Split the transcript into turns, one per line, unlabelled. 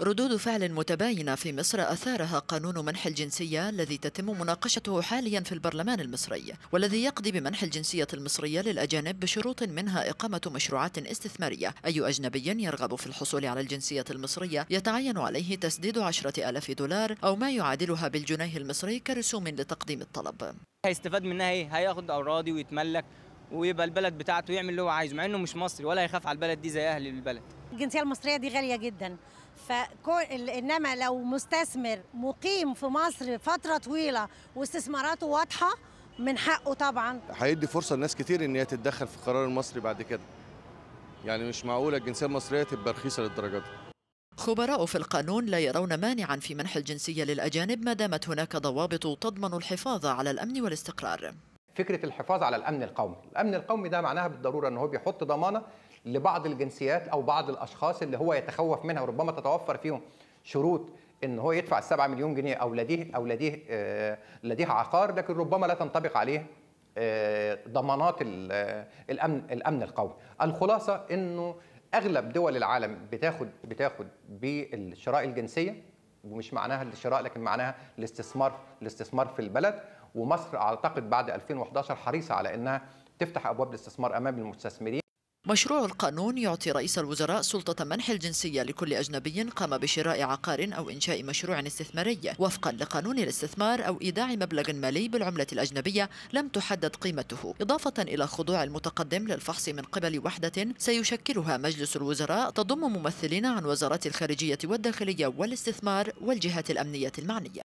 ردود فعل متباينة في مصر أثارها قانون منح الجنسية الذي تتم مناقشته حاليا في البرلمان المصري والذي يقضي بمنح الجنسية المصرية للأجانب بشروط منها إقامة مشروعات استثمارية أي أجنبي يرغب في الحصول على الجنسية المصرية يتعين عليه تسديد عشرة ألاف دولار أو ما يعادلها بالجنيه المصري كرسوم لتقديم الطلب
هيستفاد منها ايه؟ هياخد أراضي ويتملك ويبقى البلد بتاعته يعمل اللي هو عايزه مع انه مش مصري ولا هيخاف على البلد دي زي اهل البلد
الجنسيه المصريه دي غاليه جدا انما لو مستثمر مقيم في مصر فتره طويله واستثماراته واضحه من حقه طبعا
هيدي فرصه لناس كتير ان هي تتدخل في القرار المصري بعد كده يعني مش معقوله الجنسيه المصريه تبقى رخيصه للدرجه دي
خبراء في القانون لا يرون مانعا في منح الجنسيه للاجانب ما دامت هناك ضوابط تضمن
الحفاظ على الامن والاستقرار فكره الحفاظ على الامن القومي الامن القومي ده معناها بالضروره ان هو بيحط ضمانه لبعض الجنسيات او بعض الاشخاص اللي هو يتخوف منها وربما تتوفر فيهم شروط ان هو يدفع 7 مليون جنيه او لديه او لديه آه، لديه عقار لكن ربما لا تنطبق عليه آه، ضمانات آه، الامن الامن القومي الخلاصه انه اغلب دول العالم بتاخد بتاخد بالشراء الجنسيه ومش معناها الشراء لكن معناها الاستثمار الاستثمار في البلد ومصر اعتقد بعد 2011 حريصه على انها تفتح ابواب الاستثمار امام المستثمرين مشروع القانون يعطي رئيس الوزراء سلطة منح الجنسية لكل أجنبي
قام بشراء عقار أو إنشاء مشروع استثماري وفقا لقانون الاستثمار أو إيداع مبلغ مالي بالعملة الأجنبية لم تحدد قيمته إضافة إلى خضوع المتقدم للفحص من قبل وحدة سيشكلها مجلس الوزراء تضم ممثلين عن وزارات الخارجية والداخلية والاستثمار والجهات الأمنية المعنية